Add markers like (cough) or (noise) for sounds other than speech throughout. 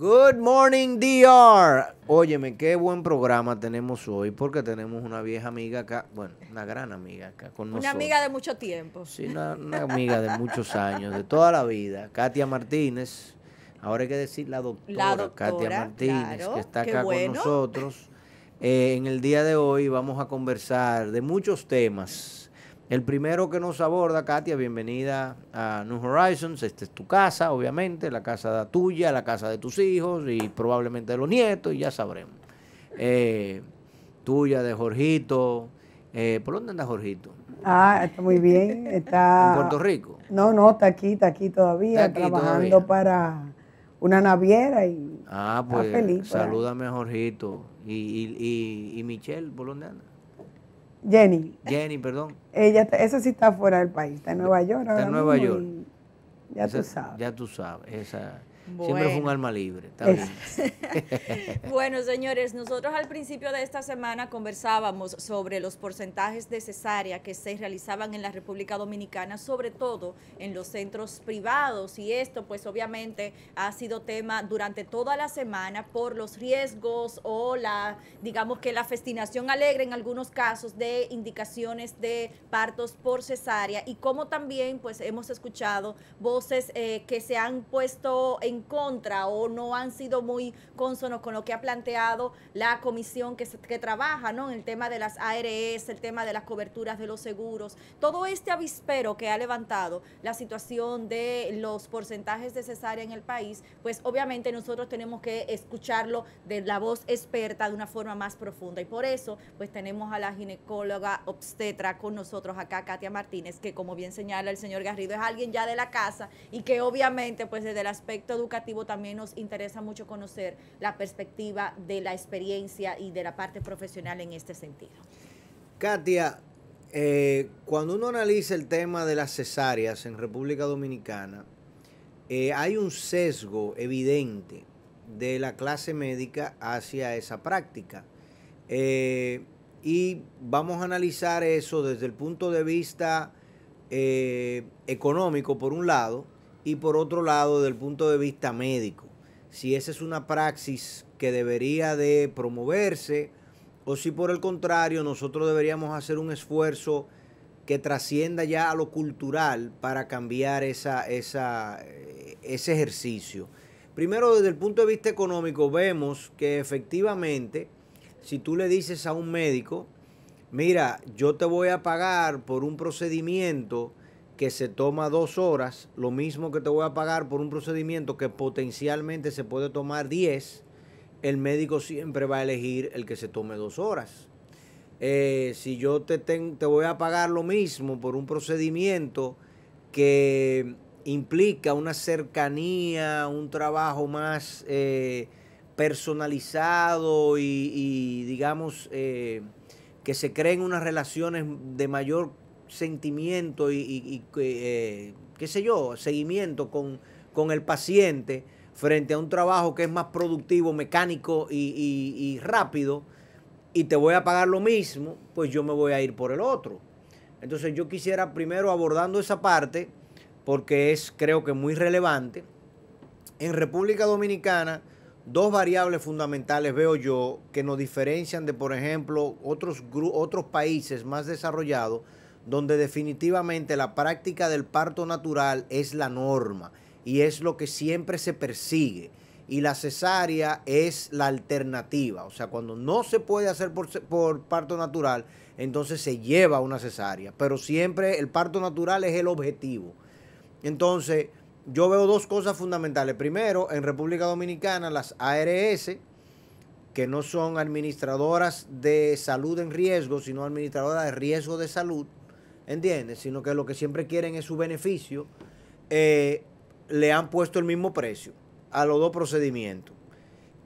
Good morning, DR. Óyeme, qué buen programa tenemos hoy porque tenemos una vieja amiga acá, bueno, una gran amiga acá con nosotros. Una amiga de mucho tiempo. Sí, una, amiga de muchos años, de toda la vida. Katia Martínez, ahora hay que decir la doctora, Katia Martínez, que está acá con nosotros. Eh, en el día de hoy vamos a conversar de muchos temas el primero que nos aborda, Katia, bienvenida a New Horizons. Esta es tu casa, obviamente, la casa tuya, la casa de tus hijos y probablemente de los nietos, y ya sabremos. Eh, tuya, de Jorgito. Eh, ¿Por dónde anda Jorgito? Ah, está muy bien. (laughs) Está... ¿En Puerto Rico? No, no, está aquí, está aquí todavía, trabajando para una naviera y ah, pues, feliz. Salúdame, Jorgito. ¿Y, y, y, y Michelle, por dónde anda? Jenny. Jenny, perdón. Ella, esa sí está fuera del país, está en Nueva York. Está en Nueva York. Ya tú sabes. Ya tú sabes, esa. Siempre fue un alma libre. Está bien. (laughs) bueno, señores, nosotros al principio de esta semana conversábamos sobre los porcentajes de cesárea que se realizaban en la República Dominicana, sobre todo en los centros privados. Y esto, pues obviamente, ha sido tema durante toda la semana por los riesgos o la, digamos que la festinación alegre en algunos casos de indicaciones de partos por cesárea y como también, pues hemos escuchado voces eh, que se han puesto en contra o no han sido muy consonos con lo que ha planteado la comisión que, trabaja, En el tema de las ARS, el tema de las coberturas de los seguros, todo este avispero que ha levantado la situación de los porcentajes de cesárea en el país, pues obviamente nosotros tenemos que escucharlo de la voz experta de una forma más profunda. Y por eso, pues tenemos a la ginecóloga obstetra con nosotros acá, Katia Martínez, que como bien señala el señor Garrido, es alguien ya de la casa y que obviamente, pues desde el aspecto educativo, también nos interesa mucho conocer la perspectiva de la experiencia y de la parte profesional en este sentido. Katia, eh, cuando uno analiza el tema de las cesáreas en República Dominicana, eh, hay un sesgo evidente de la clase médica hacia esa práctica. Eh, y vamos a analizar eso desde el punto de vista económico, por un lado, y por otro lado, desde el punto de vista médico, si esa es una praxis que debería de promoverse o si por el contrario nosotros deberíamos hacer un esfuerzo que trascienda ya a lo cultural para cambiar esa, esa, eh, ese ejercicio. Primero, desde el punto de vista económico, vemos que efectivamente, si tú le dices a un médico, mira, yo te voy a pagar por un procedimiento que se toma dos horas, lo mismo que te voy a pagar por un procedimiento que potencialmente se puede tomar diez, el médico siempre va a elegir el que se tome dos horas. Eh, si yo te, te voy a pagar lo mismo por un procedimiento que implica una cercanía, un trabajo más eh, personalizado y, digamos, eh, que se creen unas relaciones de mayor sentimiento y, eh, qué sé yo, seguimiento con, el paciente frente a un trabajo que es más productivo, mecánico y, rápido, y te voy a pagar lo mismo, pues yo me voy a ir por el otro. Entonces yo quisiera primero abordando esa parte, porque es creo que muy relevante. En República Dominicana, dos variables fundamentales veo yo que nos diferencian de, por ejemplo, otros, otros países más desarrollados donde definitivamente la práctica del parto natural es la norma y es lo que siempre se persigue. Y la cesárea es la alternativa. O sea, cuando no se puede hacer por, por parto natural, entonces se lleva una cesárea. Pero siempre el parto natural es el objetivo. Entonces, yo veo dos cosas fundamentales. Primero, en República Dominicana, las ARS, que no son administradoras de salud en riesgo, sino administradoras de riesgo de salud, ¿entiendes? Sino que lo que siempre quieren es su beneficio, eh, le han puesto el mismo precio a los dos procedimientos.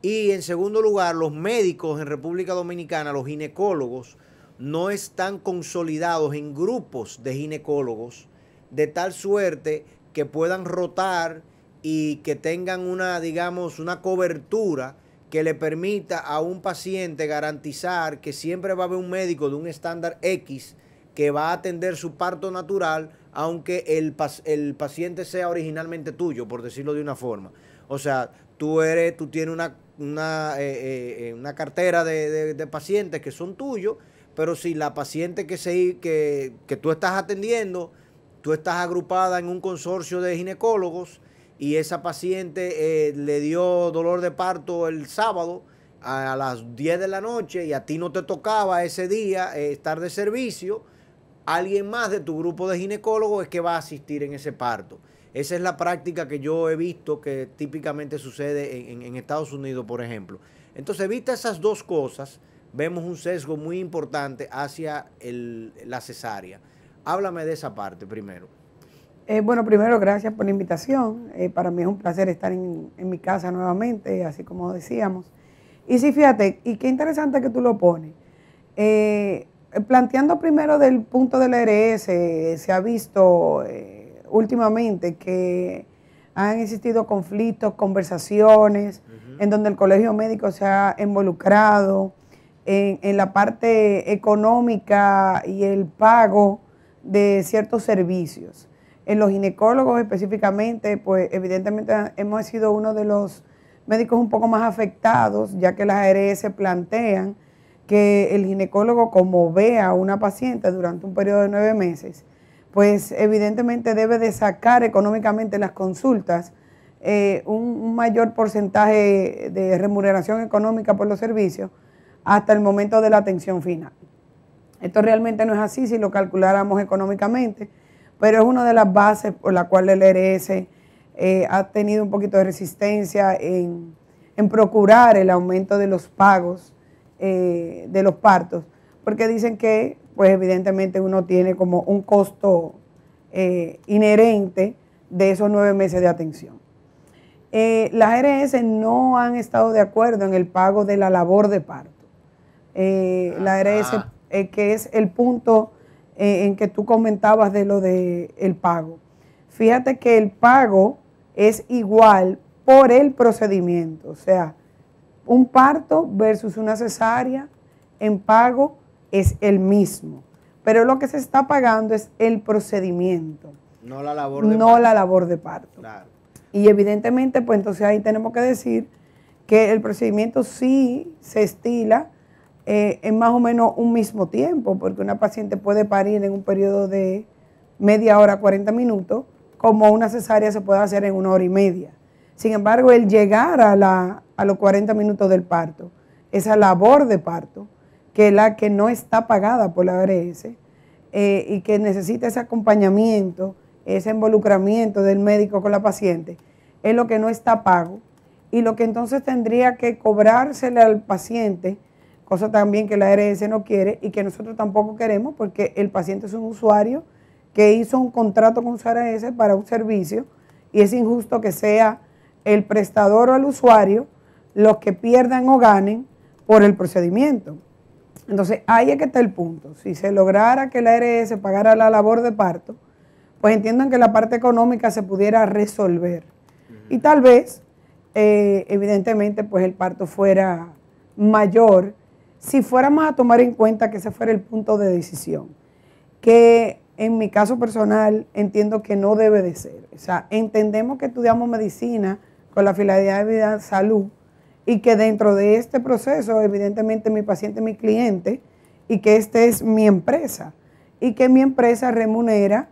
Y en segundo lugar, los médicos en República Dominicana, los ginecólogos, no están consolidados en grupos de ginecólogos de tal suerte que puedan rotar y que tengan una, digamos, una cobertura que le permita a un paciente garantizar que siempre va a haber un médico de un estándar X que va a atender su parto natural, aunque el, el paciente sea originalmente tuyo, por decirlo de una forma. O sea, tú eres, tú tienes una, una, eh, eh, eh, una cartera de, pacientes que son tuyos, pero si la paciente que, se, que, tú estás atendiendo, tú estás agrupada en un consorcio de ginecólogos y esa paciente le dio dolor de parto el sábado a, a, las 10 de la noche y a ti no te tocaba ese día estar de servicio, alguien más de tu grupo de ginecólogos es que va a asistir en ese parto. Esa es la práctica que yo he visto que típicamente sucede en, Estados Unidos, por ejemplo. Entonces, vista esas dos cosas, vemos un sesgo muy importante hacia la cesárea. Háblame de esa parte primero. Eh, bueno, primero, gracias por la invitación. Eh, para mí es un placer estar en, mi casa nuevamente, así como decíamos. Y sí, fíjate, y qué interesante que tú lo pones. Eh, eh, planteando primero del punto del ARS, e eh, se ha visto eh, últimamente que han existido conflictos, conversaciones, en donde el colegio médico se ha involucrado en, la parte económica y el pago de ciertos servicios. En los ginecólogos específicamente, pues evidentemente hemos sido uno de los médicos un poco más afectados, ya que las ARS e plantean que el ginecólogo como ve a una paciente durante un periodo de nueve meses, pues evidentemente debe de sacar económicamente las consultas, eh, un, mayor porcentaje de remuneración económica por los servicios hasta el momento de la atención final. Esto realmente no es así si lo calculáramos económicamente, pero es una de las bases por la cual el RS eh, ha tenido un poquito de resistencia en procurar el aumento de los pagos eh, de los partos, porque dicen que, pues evidentemente uno tiene como un costo eh, inherente de esos nueve meses de atención. Eh, las ARS no han estado de acuerdo en el pago de la labor de parto. la ARS, que es el punto en que tú comentabas de lo del pago. Fíjate que el pago es igual por el procedimiento, o sea, un parto versus una cesárea en pago es el mismo, pero lo que se está pagando es el procedimiento. No la labor de no parto. la labor de parto. Y evidentemente, pues entonces ahí tenemos que decir que el procedimiento sí se estila eh, en más o menos un mismo tiempo, porque una paciente puede parir en un periodo de media hora, 40 minutos, como una cesárea se puede hacer en una hora y media. Sin embargo, el llegar a la, a los 40 minutos del parto, esa labor de parto, que es la que no está pagada por la ARS eh, y que necesita ese acompañamiento, ese involucramiento del médico con la paciente, es lo que no está pago y lo que entonces tendría que cobrársele al paciente, cosa también que la ARS no quiere y que nosotros tampoco queremos porque el paciente es un usuario que hizo un contrato con su ARS para un servicio y es injusto que sea el prestador o el usuario los que pierdan o ganen por el procedimiento. Entonces, ahí es que está el punto. Si se lograra que la ARS pagara la labor de parto, pues entiendan que la parte económica se pudiera resolver. Y tal vez, eh, evidentemente, pues el parto fuera mayor si fuéramos a tomar en cuenta que ese fuera el punto de decisión. Que en mi caso personal entiendo que no debe de ser. O sea, entendemos que estudiamos medicina con la finalidad de vida, salud, y que dentro de este proceso, evidentemente mi paciente es mi cliente y que esta es mi empresa y que mi empresa remunera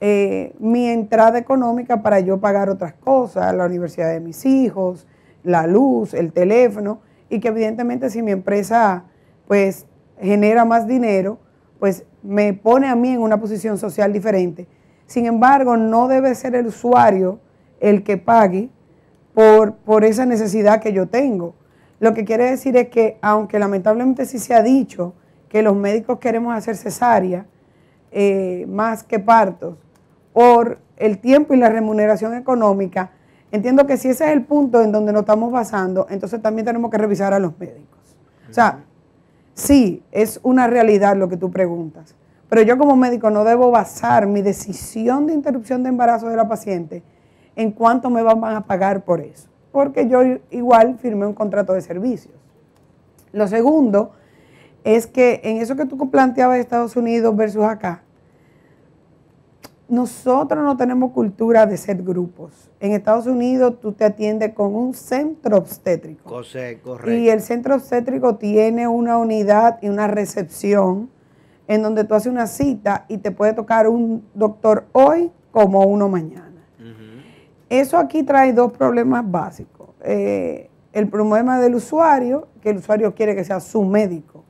eh, mi entrada económica para yo pagar otras cosas, la universidad de mis hijos, la luz, el teléfono y que evidentemente si mi empresa pues genera más dinero, pues me pone a mí en una posición social diferente. Sin embargo, no debe ser el usuario el que pague por, esa necesidad que yo tengo. Lo que quiere decir es que, aunque lamentablemente sí se ha dicho que los médicos queremos hacer cesárea eh, más que partos, por el tiempo y la remuneración económica, entiendo que si ese es el punto en donde nos estamos basando, entonces también tenemos que revisar a los médicos. O sea, sí, es una realidad lo que tú preguntas, pero yo como médico no debo basar mi decisión de interrupción de embarazo de la paciente en cuánto me van a pagar por eso, porque yo igual firmé un contrato de servicios. Lo segundo es que en eso que tú planteabas de Estados Unidos versus acá, nosotros no tenemos cultura de ser grupos. En Estados Unidos tú te atiendes con un centro obstétrico. correcto. Y el centro obstétrico tiene una unidad y una recepción en donde tú haces una cita y te puede tocar un doctor hoy como uno mañana. Eso aquí trae dos problemas básicos. Eh, el problema del usuario, que el usuario quiere que sea su médico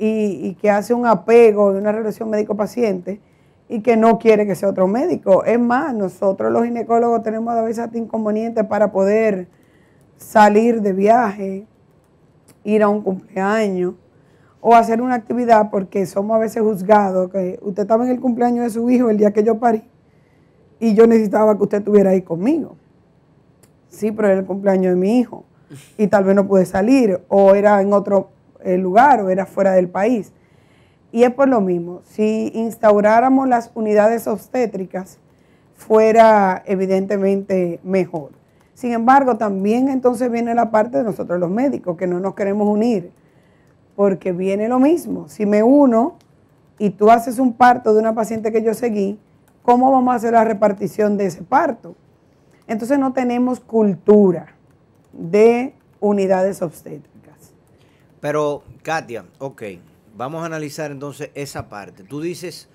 y, que hace un apego de una relación médico-paciente y que no quiere que sea otro médico. Es más, nosotros los ginecólogos tenemos a veces hasta inconvenientes para poder salir de viaje, ir a un cumpleaños o hacer una actividad porque somos a veces juzgados, que usted estaba en el cumpleaños de su hijo el día que yo parí y yo necesitaba que usted estuviera ahí conmigo. Sí, pero era el cumpleaños de mi hijo y tal vez no pude salir o era en otro eh, lugar o era fuera del país. Y es por lo mismo, si instauráramos las unidades obstétricas fuera evidentemente mejor. Sin embargo, también entonces viene la parte de nosotros los médicos, que no nos queremos unir, porque viene lo mismo. Si me uno y tú haces un parto de una paciente que yo seguí, ¿cómo vamos a hacer la repartición de ese parto? Entonces no tenemos cultura de unidades obstétricas. Pero, Katia, ok, vamos a analizar entonces esa parte. Tú dices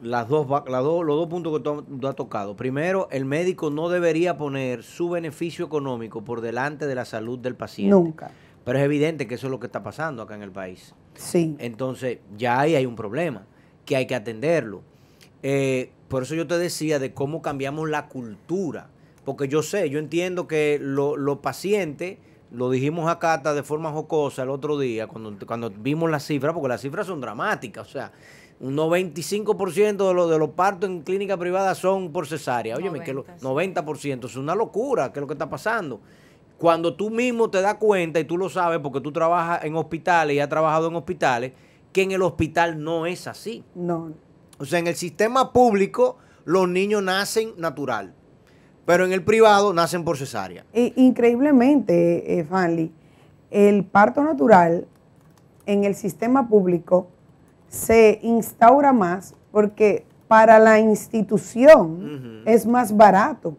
las dos, los dos puntos que tú, has tocado. Primero, el médico no debería poner su beneficio económico por delante de la salud del paciente. Nunca. Pero es evidente que eso es lo que está pasando acá en el país. Sí. Entonces, ya ahí hay un problema que hay que atenderlo. Eh, por eso yo te decía de cómo cambiamos la cultura. Porque yo sé, yo entiendo que los pacientes, lo dijimos a Cata de forma jocosa el otro día, cuando, cuando vimos las cifras, porque las cifras son dramáticas. O sea, un 95% de, de los partos en clínica privada son por cesárea. Óyeme, 90, que 90% es una locura, que es lo que está pasando. Cuando tú mismo te das cuenta, y tú lo sabes porque tú trabajas en hospitales y has trabajado en hospitales, que en el hospital no es así. No. O sea, en el sistema público los niños nacen natural, pero en el privado nacen por cesárea. increíblemente, eh, el parto natural en el sistema público se instaura más porque para la institución es más barato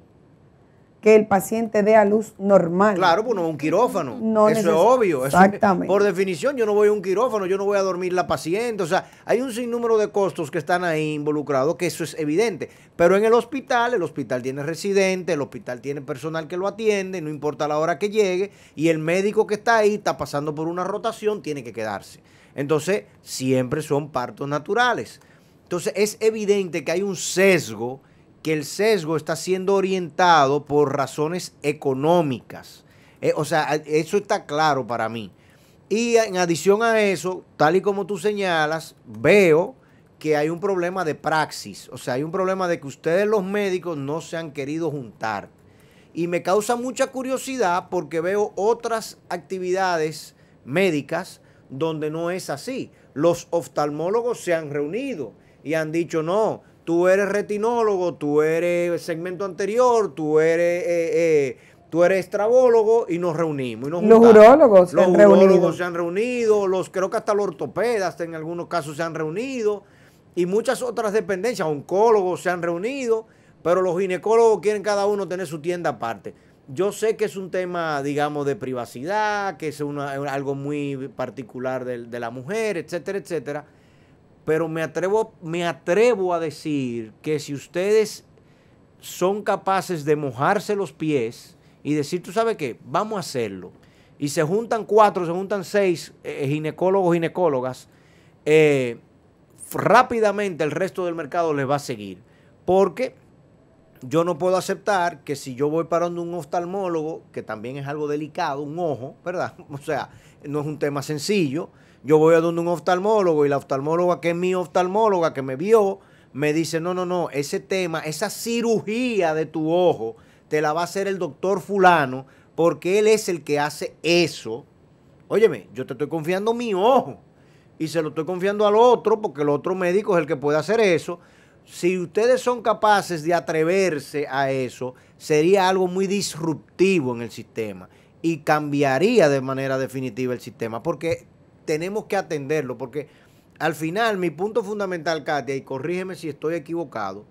que el paciente dé a luz normal. Claro, pues no un quirófano. eso es obvio. Exactamente. por definición, yo no voy a un quirófano, yo no voy a dormir la paciente. O sea, hay un sinnúmero de costos que están ahí involucrados, que eso es evidente. Pero en el hospital, el hospital tiene residente, el hospital tiene personal que lo atiende, no importa la hora que llegue, y el médico que está ahí está pasando por una rotación, tiene que quedarse. Entonces, siempre son partos naturales. Entonces, es evidente que hay un sesgo que el sesgo está siendo orientado por razones económicas. Eh, o sea, eso está claro para mí. Y en adición a eso, tal y como tú señalas, veo que hay un problema de praxis. O sea, hay un problema de que ustedes los médicos no se han querido juntar. Y me causa mucha curiosidad porque veo otras actividades médicas donde no es así. Los oftalmólogos se han reunido y han dicho, no, tú eres retinólogo, tú eres segmento anterior, tú eres... Eh, eh tú eres estrabólogo y nos reunimos. Y nos los los se, han se han reunido, los creo que hasta los ortopedas en algunos casos se han reunido y muchas otras dependencias, oncólogos se han reunido, pero los ginecólogos quieren cada uno tener su tienda aparte. Yo sé que es un tema, digamos, de privacidad, que es una, algo muy particular de la mujer, etcétera, etcétera. Pero me atrevo, me atrevo a decir que si ustedes son capaces de mojarse los pies y decir, tú sabes qué, vamos a hacerlo. Y se juntan cuatro, se juntan seis eh, eh, ginecólogos, ginecólogas, eh, rápidamente el resto del mercado les va a seguir. Porque yo no puedo aceptar que si yo voy parando un oftalmólogo, que también es algo delicado, un ojo, ¿verdad? (laughs) O sea, no es un tema sencillo, yo voy a donde un oftalmólogo y la oftalmóloga, que es mi oftalmóloga, que me vio, me dice, no, no, no, ese tema, esa cirugía de tu ojo, te la va a hacer el doctor fulano, porque él es el que hace eso. Óyeme, yo te estoy confiando mi ojo y se lo estoy confiando al otro, porque el otro médico es el que puede hacer eso. Si ustedes son capaces de atreverse a eso, sería algo muy disruptivo en el sistema y cambiaría de manera definitiva el sistema, porque tenemos que atenderlo, porque al final mi punto fundamental, Katia, y corrígeme si estoy equivocado,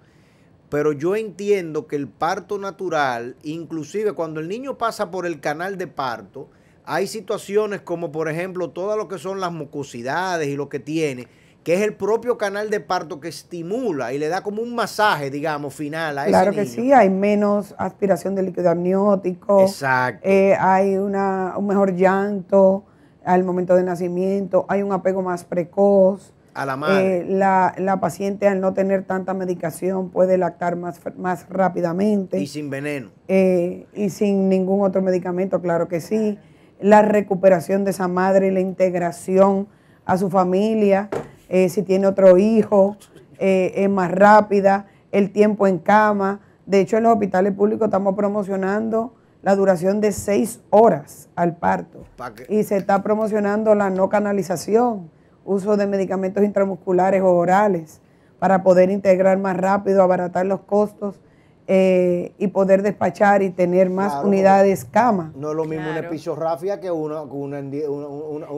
pero yo entiendo que el parto natural, inclusive cuando el niño pasa por el canal de parto, hay situaciones como por ejemplo todas lo que son las mucosidades y lo que tiene, que es el propio canal de parto que estimula y le da como un masaje, digamos, final a ese Claro que sí, hay menos aspiración de líquido amniótico. Exacto. Eh, hay una, un mejor llanto al momento de nacimiento, hay un apego más precoz. A la madre. Eh, la, paciente al no tener tanta medicación puede lactar más, más rápidamente. Y sin veneno. Eh, y sin ningún otro medicamento, claro que sí. La recuperación de esa madre, la integración a su familia, eh, si tiene otro hijo, es más rápida, el tiempo en cama. De hecho, en los hospitales públicos estamos promocionando la duración de seis horas al parto. Y se está promocionando la no canalización, uso de medicamentos intramusculares o orales para poder integrar más rápido, abaratar los costos eh, y poder despachar y tener más unidades cama. No es lo mismo una que una,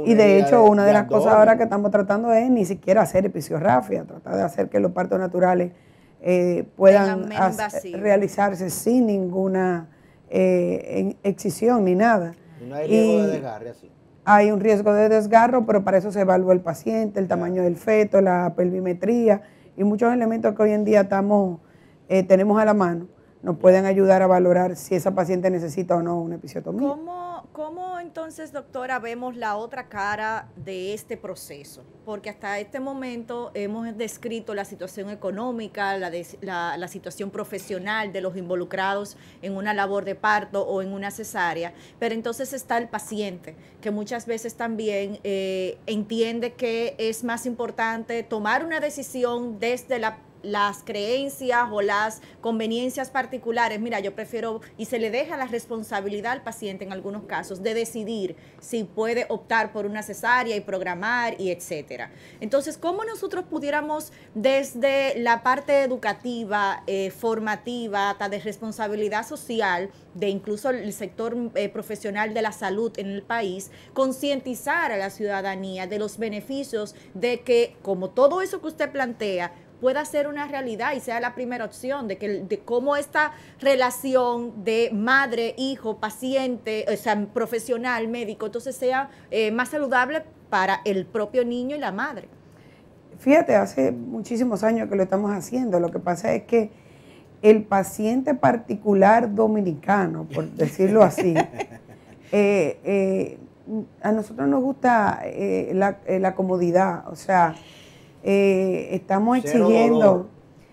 Y de hecho, una de, las cosas ahora que estamos tratando es ni siquiera hacer episiografía, tratar de hacer que los partos naturales eh, puedan realizarse sin ninguna eh, en excisión ni nada. no hay riesgo de desgarre así. Hay un riesgo de desgarro, pero para eso se evalúa el paciente, el tamaño del feto, la pelvimetría y muchos elementos que hoy en día estamos, eh, tenemos a la mano nos pueden ayudar a valorar si esa paciente necesita o no una episiotomía. ¿Cómo entonces, doctora, vemos la otra cara de este proceso? Porque hasta este momento hemos descrito la situación económica, la, situación profesional de los involucrados en una labor de parto o en una cesárea, pero entonces está el paciente, que muchas veces también eh, entiende que es más importante tomar una decisión desde la las creencias o las conveniencias particulares, mira, yo prefiero, y se le deja la responsabilidad al paciente en algunos casos de decidir si puede optar por una cesárea y programar y etcétera. Entonces, ¿cómo nosotros pudiéramos desde la parte educativa, eh, formativa, hasta de responsabilidad social, de incluso el sector eh, profesional de la salud en el país, concientizar a la ciudadanía de los beneficios de que, como todo eso que usted plantea, pueda ser una realidad y sea la primera opción de, que, de cómo esta relación de madre, hijo, paciente, o sea, profesional, médico, entonces sea eh, más saludable para el propio niño y la madre. Fíjate, hace muchísimos años que lo estamos haciendo. Lo que pasa es que el paciente particular dominicano, por (laughs) decirlo así, eh, eh, a nosotros nos gusta la, la, comodidad, o sea, eh, estamos exigiendo,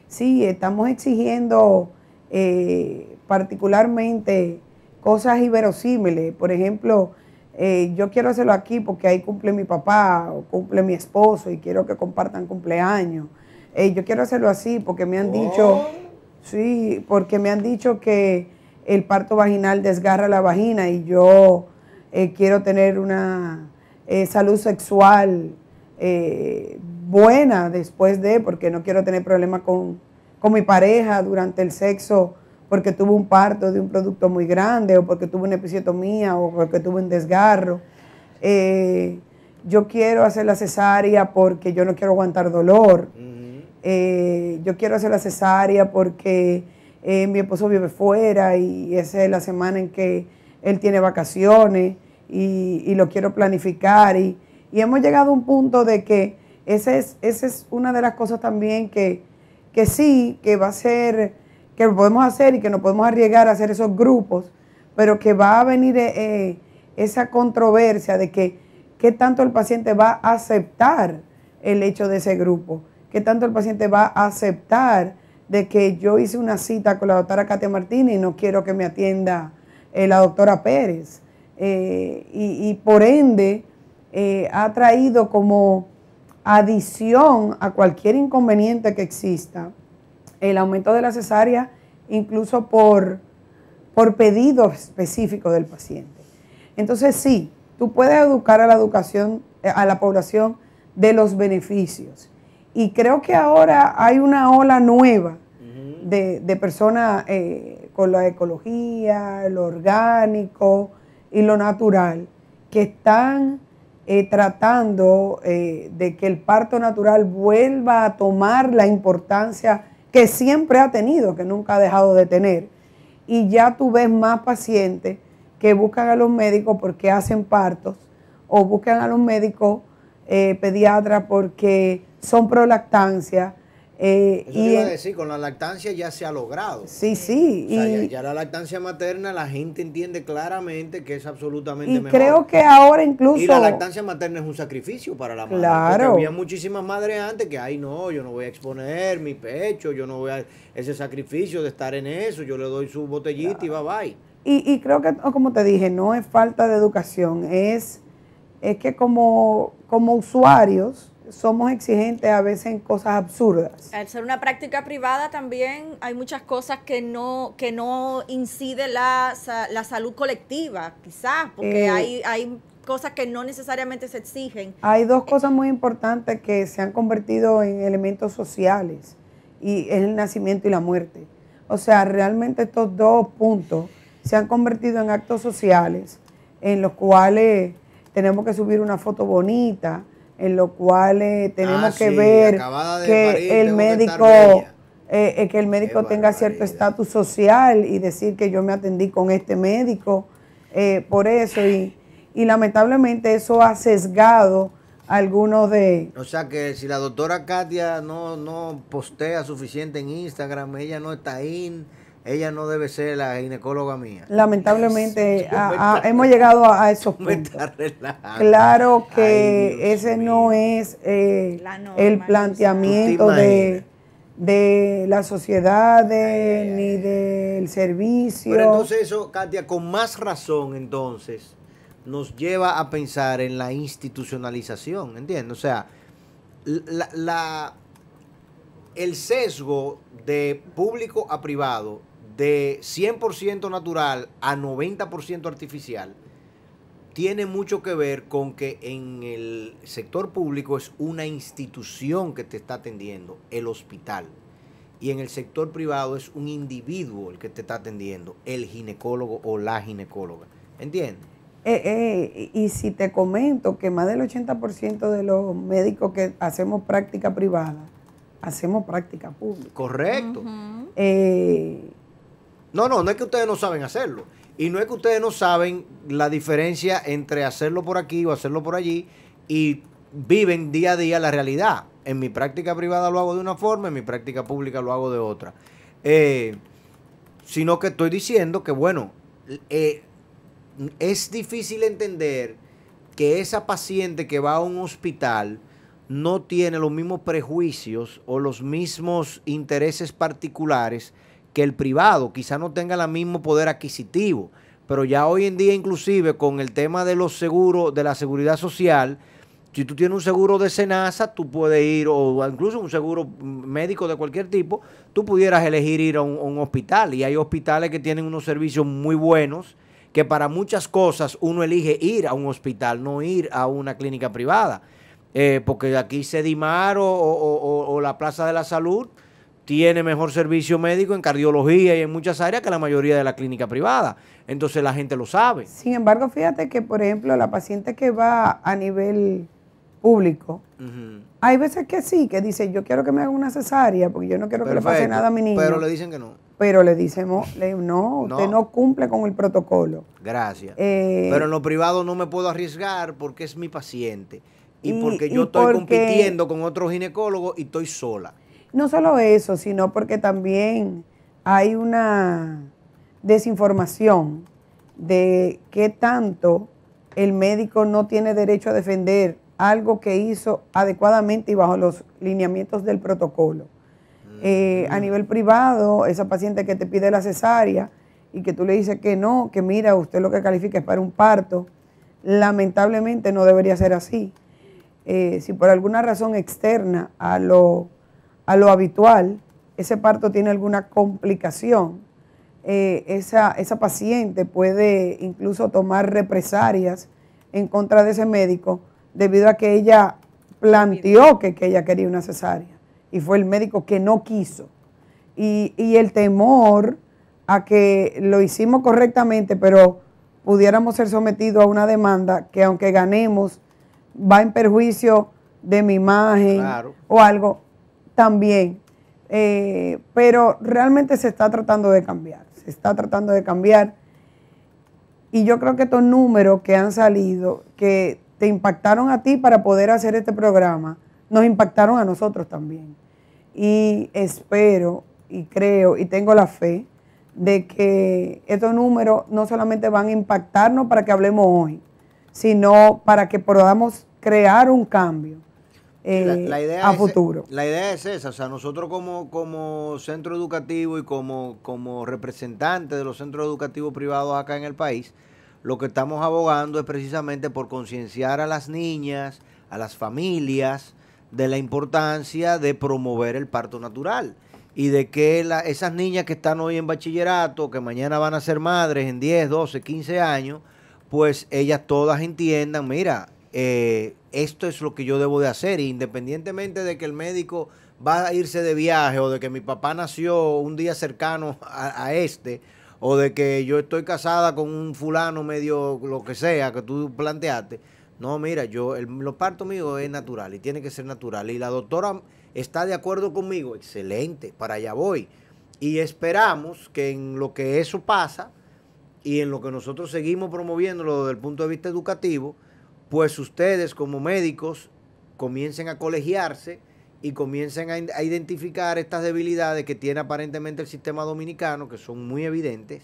sí, estamos exigiendo eh, particularmente cosas iberosímiles Por ejemplo, eh, yo quiero hacerlo aquí porque ahí cumple mi papá o cumple mi esposo y quiero que compartan cumpleaños. yo quiero hacerlo así porque me han oh. dicho, sí, porque me han dicho que el parto vaginal desgarra la vagina y yo quiero tener una salud sexual buena después de, porque no quiero tener problemas con, mi pareja durante el sexo porque tuve un parto de un producto muy grande o porque tuve una episiotomía o porque tuve un desgarro. Eh, yo quiero hacer la cesárea porque yo no quiero aguantar dolor. Eh, yo quiero hacer la cesárea porque eh, mi esposo vive fuera y esa es la semana en que él tiene vacaciones y, lo quiero planificar. y hemos llegado a un punto de que esa es, una de las cosas también que, sí, que va a ser, que podemos hacer y que nos podemos arriesgar a hacer esos grupos, pero que va a venir eh, eh, esa controversia de que qué tanto el paciente va a aceptar el hecho de ese grupo, qué tanto el paciente va a aceptar de que yo hice una cita con la doctora Katia Martínez y no quiero que me atienda eh, la doctora Pérez. y, por ende ha traído como adición a cualquier inconveniente que exista, el aumento de la cesárea incluso por, por pedido específico del paciente. Entonces sí, tú puedes educar a la educación, eh, a la población de los beneficios. Y creo que ahora hay una ola nueva de, personas eh, con la ecología, lo orgánico y lo natural, que están eh, tratando eh, de que el parto natural vuelva a tomar la importancia que siempre ha tenido, que nunca ha dejado de tener. Y ya tú ves más pacientes que buscan a los médicos porque hacen partos o buscan a los médicos eh, pediatras porque son prolactancia y eh, te iba a decir, con la lactancia ya se ha logrado. Sí, sí. ya, la lactancia materna la gente entiende claramente que es absolutamente mejor. creo que ahora incluso... Y la lactancia materna es un sacrificio para la madre. Porque había muchísimas madres antes que, ay no, yo no voy a exponer mi pecho, yo no voy a... Ese sacrificio de estar en eso, yo le doy su botellita y va bye. Y, y creo que, oh, como te dije, no es falta de educación, es, es que como, como usuarios somos exigentes a veces en cosas absurdas. Al ser una práctica privada también hay muchas cosas que no, que no incide la, salud colectiva, quizás, porque eh, hay, hay cosas que no necesariamente se exigen. Hay dos cosas muy importantes que se han convertido en elementos sociales, y es el nacimiento y la muerte. O sea, realmente estos dos puntos se han convertido en actos sociales en los cuales tenemos que subir una foto bonita, en lo cual eh, tenemos ah, que ver eh, eh, que, el médico, tenga cierto estatus social y decir que yo me atendí con este médico eh, por eso y, y, lamentablemente eso ha sesgado algunos de o sea que si la doctora Katia no no postea suficiente en Instagram ella no está ahí ella no debe ser la ginecóloga mía. Lamentablemente hemos llegado a, eso esos (laughs) puntos. Claro que ese no es eh, el planteamiento de, de las sociedades ni del servicio. Pero entonces eso, Katia, con más razón entonces nos lleva a pensar en la institucionalización, ¿entiendes? O sea, el sesgo de público a privado de 100% natural a 90% artificial tiene mucho que ver con que en el sector público es una institución que te está atendiendo, el hospital. Y en el sector privado es un individuo el que te está atendiendo, el ginecólogo o la ginecóloga. ¿Entiendes? Eh, eh, y si te comento que más del 80% de los médicos que hacemos práctica privada, hacemos práctica pública. Correcto. No, no, no es que ustedes no saben hacerlo. Y no es que ustedes no saben la diferencia entre hacerlo por aquí o hacerlo por allí y viven día a día la realidad. En mi práctica privada lo hago de una forma, en mi práctica pública lo hago de otra. Eh, sino que estoy diciendo que, bueno, eh, es difícil entender que esa paciente que va a un hospital no tiene los mismos prejuicios o los mismos intereses particulares que el privado, quizá no tenga el mismo poder adquisitivo, pero ya hoy en día inclusive con el tema de los seguros, de la seguridad social, si tú tienes un seguro de Senasa, tú puedes ir, o incluso un seguro médico de cualquier tipo, tú pudieras elegir ir a un, hospital. Y hay hospitales que tienen unos servicios muy buenos, que para muchas cosas uno elige ir a un hospital, no ir a una clínica privada. Eh, porque aquí Sedimar o la Plaza de la Salud tiene mejor servicio médico en cardiología y en muchas áreas que la mayoría de la clínica privada. Entonces la gente lo sabe. Sin embargo, fíjate que, por ejemplo, la paciente que va a nivel público, hay veces que sí, que dice, yo quiero que me haga una cesárea porque yo no quiero que le pase nada a mi niño. Pero le dicen que no. Pero le dicen, no, usted no. cumple con el protocolo. Gracias. Eh, pero en lo privado no me puedo arriesgar porque es mi paciente. Y, porque yo estoy compitiendo con otro ginecólogo y estoy sola. No solo eso, sino porque también hay una desinformación de qué tanto el médico no tiene derecho a defender algo que hizo adecuadamente y bajo los lineamientos del protocolo. Mm. Eh, a nivel privado, esa paciente que te pide la cesárea y que tú le dices que no, que mira, usted lo que califica es para un parto, lamentablemente no debería ser así. Eh, si por alguna razón externa a lo a lo habitual, ese parto tiene alguna complicación, eh, esa, paciente puede incluso tomar represalias en contra de ese médico debido a que ella planteó que, ella quería una cesárea y fue el médico que no quiso. Y, el temor a que lo hicimos correctamente, pero pudiéramos ser sometidos a una demanda que aunque ganemos, va en perjuicio de mi imagen o algo, también. Eh, pero realmente se está tratando de cambiar, se está tratando de cambiar. Y yo creo que estos números que han salido, que te impactaron a ti para poder hacer este programa, nos impactaron a nosotros también. Y espero y creo y tengo la fe de que estos números no solamente van a impactarnos para que hablemos hoy, sino para que podamos crear un cambio la, eh, idea a e-, futuro. La idea es esa, o sea, nosotros como, como centro educativo y como, como representantes de los centros educativos privados acá en el país, lo que estamos abogando es precisamente por concienciar a las niñas, a las familias, de la importancia de promover el parto natural y de que esas niñas que están hoy en bachillerato, que mañana van a ser madres en 10, 12, 15 años, pues ellas todas entiendan, mira, eh, esto es lo que yo debo de hacer, independientemente de que el médico va a irse de viaje o de que mi papá nació un día cercano a, este o de que yo estoy casada con un fulano medio lo que sea que tú planteaste. No, mira, yo el, lo parto mío es natural y tiene que ser natural y la doctora está de acuerdo conmigo, excelente, para allá voy. Y esperamos que en lo que eso pasa y en lo que nosotros seguimos promoviéndolo desde el punto de vista educativo, pues ustedes como médicos comiencen a colegiarse y comiencen a, identificar estas debilidades que tiene aparentemente el sistema dominicano, que son muy evidentes,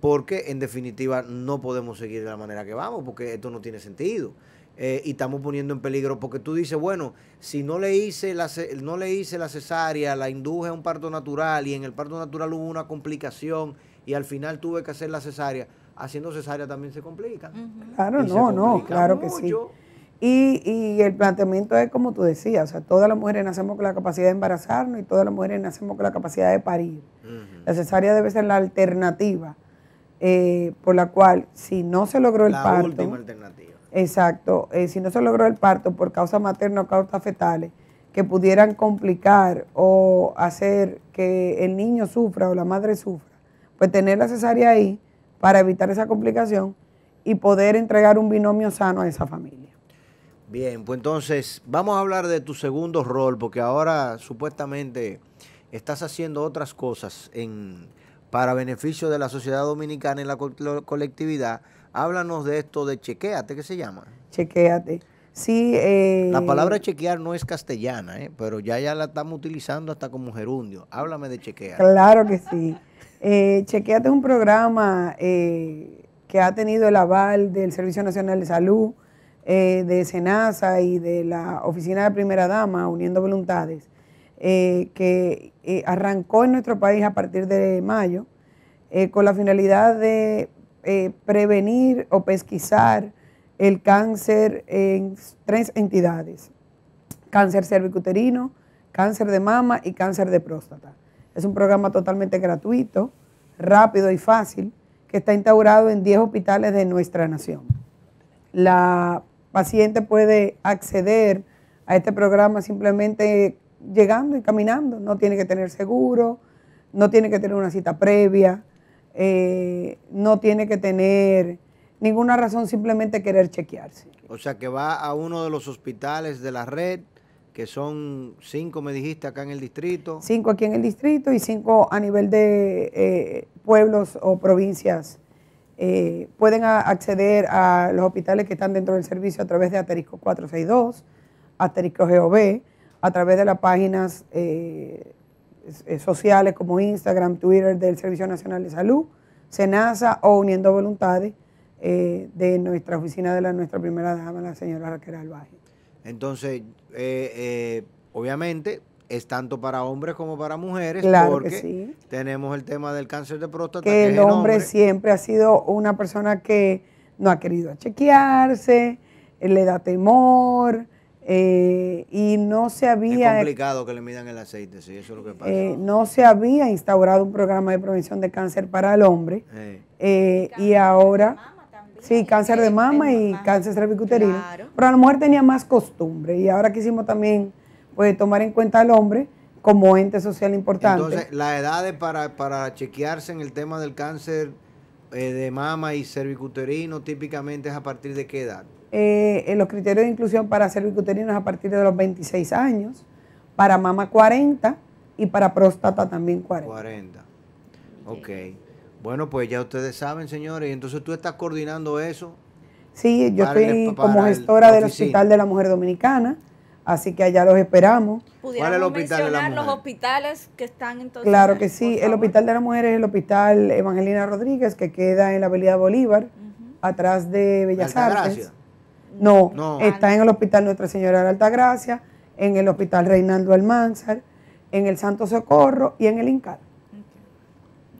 porque en definitiva no podemos seguir de la manera que vamos, porque esto no tiene sentido. Eh, y estamos poniendo en peligro, porque tú dices, bueno, si no le, hice no le hice la cesárea, la induje a un parto natural y en el parto natural hubo una complicación y al final tuve que hacer la cesárea, haciendo cesárea también se complica. Claro, no, no, claro que sí. Y, y, el planteamiento es como tú decías, o sea, todas las mujeres nacemos con la capacidad de embarazarnos y todas las mujeres nacemos con la capacidad de parir. La cesárea debe ser la alternativa eh, por la cual si no se logró el parto... La última alternativa. Exacto, eh, si no se logró el parto por causa materna o causas fetales que pudieran complicar o hacer que el niño sufra o la madre sufra, pues tener la cesárea ahí para evitar esa complicación y poder entregar un binomio sano a esa familia. Bien, pues entonces vamos a hablar de tu segundo rol, porque ahora supuestamente estás haciendo otras cosas en, para beneficio de la sociedad dominicana y la, colectividad. Háblanos de esto de chequeate, ¿qué se llama? Chequeate. Sí. Eh, la palabra chequear no es castellana, ¿eh? pero ya, ya la estamos utilizando hasta como gerundio. Háblame de chequear. Claro que sí. Eh, Chequeate un programa eh, que ha tenido el aval del Servicio Nacional de Salud, eh, de SENASA y de la Oficina de Primera Dama, Uniendo Voluntades, que arrancó en nuestro país a partir de mayo con la finalidad de prevenir o pesquisar el cáncer en tres entidades, cáncer cervicuterino, cáncer de mama y cáncer de próstata. Es un programa totalmente gratuito, rápido y fácil, que está instaurado en 10 hospitales de nuestra nación. La paciente puede acceder a este programa simplemente llegando y caminando, no tiene que tener seguro, no tiene que tener una cita previa, eh, no tiene que tener ninguna razón, simplemente querer chequearse. O sea que va a uno de los hospitales de la red que son cinco, me dijiste, acá en el distrito. Cinco aquí en el distrito y cinco a nivel de eh, pueblos o provincias. Eh, pueden acceder a los hospitales que están dentro del servicio a través de Aterisco 462, Aterisco GOV, a través de las páginas eh, sociales como Instagram, Twitter del Servicio Nacional de Salud, SENASA o Uniendo Voluntades de nuestra oficina de la nuestra primera dama, la señora Raquel Albaje. Entonces, eh, eh, obviamente, es tanto para hombres como para mujeres, porque tenemos el tema del cáncer de próstata. Que, el, hombre, siempre ha sido una persona que no ha querido chequearse, eh, le da temor. y no se había... Es complicado que le midan el aceite, sí, eso es lo que pasa. no se había instaurado un programa de prevención de cáncer para el hombre y ahora Sí, cáncer de mama y cáncer cervicuterino. Pero Pero la mujer tenía más costumbre y ahora quisimos también pues, tomar en cuenta al hombre como ente social importante. Entonces, las edades para, chequearse en el tema del cáncer eh, de mama y cervicuterino típicamente es a partir de qué edad? Eh, en los criterios de inclusión para cervicuterino es a partir de los 26 años, para mama 40 y para próstata también 40. 40. Ok. Bueno, pues ya ustedes saben, señores, y entonces tú estás coordinando eso. Sí, yo estoy como gestora del Hospital de la Mujer Dominicana, así que allá los esperamos. ¿Pudiéramos mencionar los hospitales que están entonces? Claro que sí, el Hospital de la Mujer es el Hospital Evangelina Rodríguez, que queda en la Avenida Bolívar, atrás de Bellas Artes. No, no, está en el Hospital Nuestra Señora de Altagracia, en el Hospital Reinaldo Almanzar, en el Santo Socorro y en el INCAR.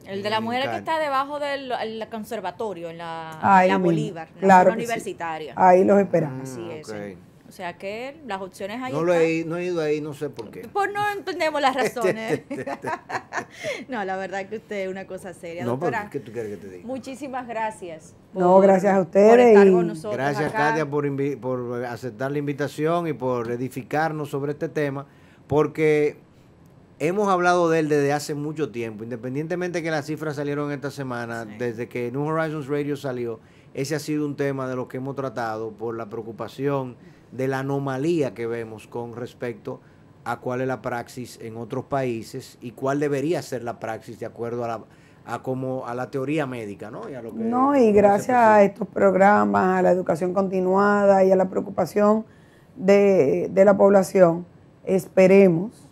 El de la mujer que está debajo del conservatorio, en la, Bolívar, la universitaria. Ahí los esperamos. Mm, Así O sea que las opciones ahí. No, lo he, no he ido ahí, no sé por qué. Pues no entendemos las (laughs) razones. Este, este, este. (laughs) no, la verdad que usted es una cosa seria. ¿qué tú quieres que te diga? muchísimas gracias. No, gracias a ustedes Gracias, Katia, por, por aceptar la invitación y por edificarnos sobre este tema, porque Hemos hablado de él desde hace mucho tiempo, independientemente que las cifras salieron esta semana, desde que New Horizons Radio salió, ese ha sido un tema de lo que hemos tratado por la preocupación de la anomalía que vemos con respecto a cuál es la praxis en otros países y cuál debería ser la praxis de acuerdo a la, como a la teoría médica, ¿no? Y no, y gracias a estos programas, a la educación continuada y a la preocupación de, de la población, esperemos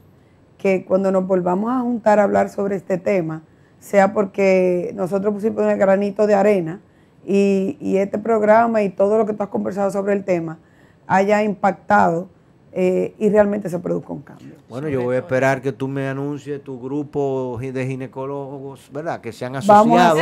que cuando nos volvamos a juntar a hablar sobre este tema, sea porque nosotros pusimos el granito de arena y, este programa y todo lo que tú has conversado sobre el tema haya impactado eh, y realmente se produzca un cambio. Bueno, yo voy a esperar que tú me anuncies tu grupo de ginecólogos, ¿verdad? Que se (laughs) sean asociados.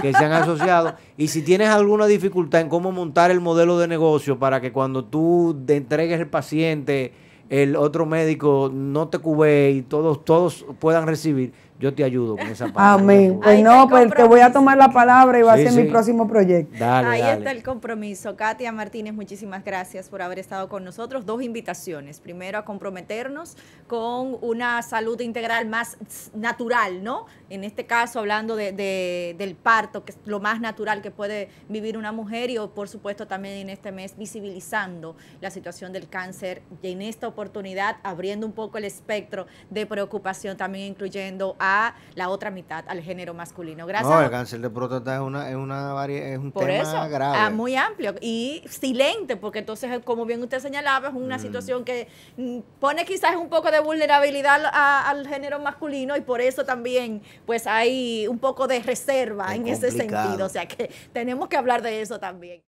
Que se han asociado. Y si tienes alguna dificultad en cómo montar el modelo de negocio para que cuando tú te entregues el paciente el otro médico no te cubre... y todos, todos puedan recibir, yo te ayudo con esa palabra. (laughs) Amén. Pues no, pues te voy a tomar la palabra y va a ser mi próximo proyecto. Ahí está el compromiso. Katia Martínez, muchísimas gracias por haber estado con nosotros. Dos invitaciones. Primero, a comprometernos con una salud integral más natural, ¿no? En este caso, hablando de, del parto, que es lo más natural que puede vivir una mujer y, por supuesto, también en este mes visibilizando la situación del cáncer y en esta oportunidad abriendo un poco el espectro de preocupación, también incluyendo la otra mitad, al género masculino. Gracias. No, el cáncer de próstata es, una, es, una, un Por eso, ah, muy amplio y silente, porque entonces, eh, como bien usted señalaba, es una mm. situación que mm, pone quizás un poco de vulnerabilidad al género masculino y por eso también pues hay un poco de reserva en ese sentido. O sea que tenemos que hablar de eso también.